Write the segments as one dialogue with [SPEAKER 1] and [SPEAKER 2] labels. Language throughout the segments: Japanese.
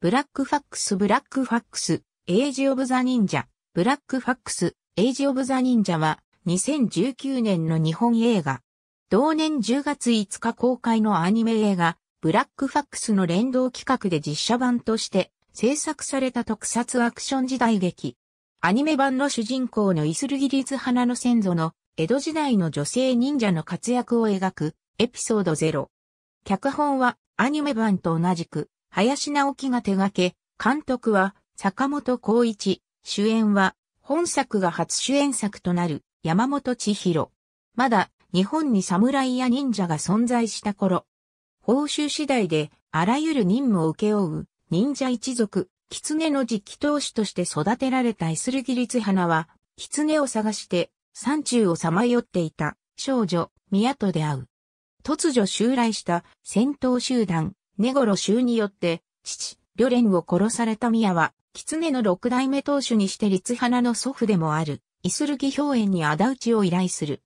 [SPEAKER 1] ブラックファックスブラックファックス、エイジオブザ忍者、ブラックファックス、エイジオブザ忍者は2019年の日本映画。同年10月5日公開のアニメ映画、ブラックファックスの連動企画で実写版として制作された特撮アクション時代劇。アニメ版の主人公のイスルギリズ花の先祖の江戸時代の女性忍者の活躍を描くエピソード0。脚本はアニメ版と同じく林直樹が手掛け、監督は坂本孝一、主演は本作が初主演作となる山本千尋。まだ日本に侍や忍者が存在した頃、報酬次第であらゆる任務を請け負う忍者一族、狐の実機投手として育てられたエスルギリツ花は、狐を探して山中をさまよっていた少女、宮と出会う。突如襲来した戦闘集団、ネゴロ州によって、父、ビョレンを殺された宮は、狐の六代目当主にしてハ花の祖父でもある、イスルギ表園に仇討ちを依頼する。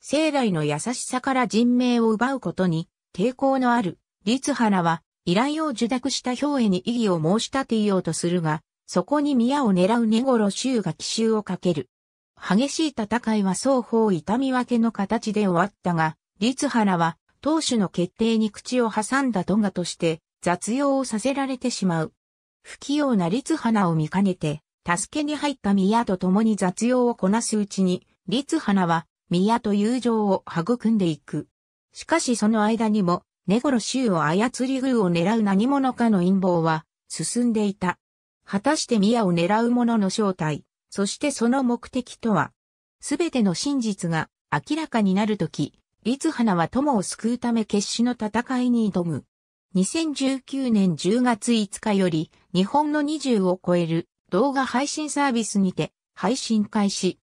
[SPEAKER 1] 生来の優しさから人命を奪うことに、抵抗のある、ハ花は、依頼を受諾した表園に異議を申し立てようとするが、そこに宮を狙うネゴロ州が奇襲をかける。激しい戦いは双方痛み分けの形で終わったが、ハ花は当主の決定に口を挟んだトガとして雑用をさせられてしまう。不器用な律花を見かねて、助けに入った宮と共に雑用をこなすうちに、律花は宮と友情を育んでいく。しかしその間にも、根頃衆を操り偶を狙う何者かの陰謀は進んでいた。果たして宮を狙う者の正体、そしてその目的とは、すべての真実が明らかになるとき、ハ花は友を救うため決死の戦いに挑む。2019年10月5日より日本の20を超える動画配信サービスにて配信開始。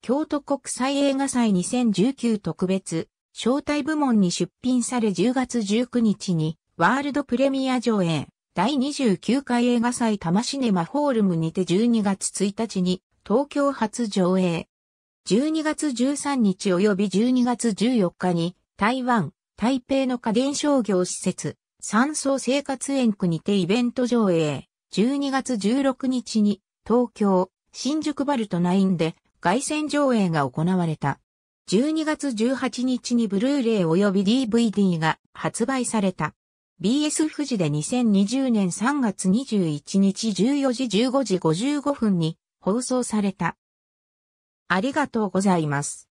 [SPEAKER 1] 京都国際映画祭2019特別招待部門に出品され10月19日にワールドプレミア上映第29回映画祭玉シネマホールムにて12月1日に東京初上映12月13日及び12月14日に、台湾、台北の家電商業施設、三層生活園区にてイベント上映。12月16日に、東京、新宿バルト9で、外線上映が行われた。12月18日にブルーレイ及び DVD が発売された。BS 富士で2020年3月21日14時15時55分に放送された。ありがとうございます。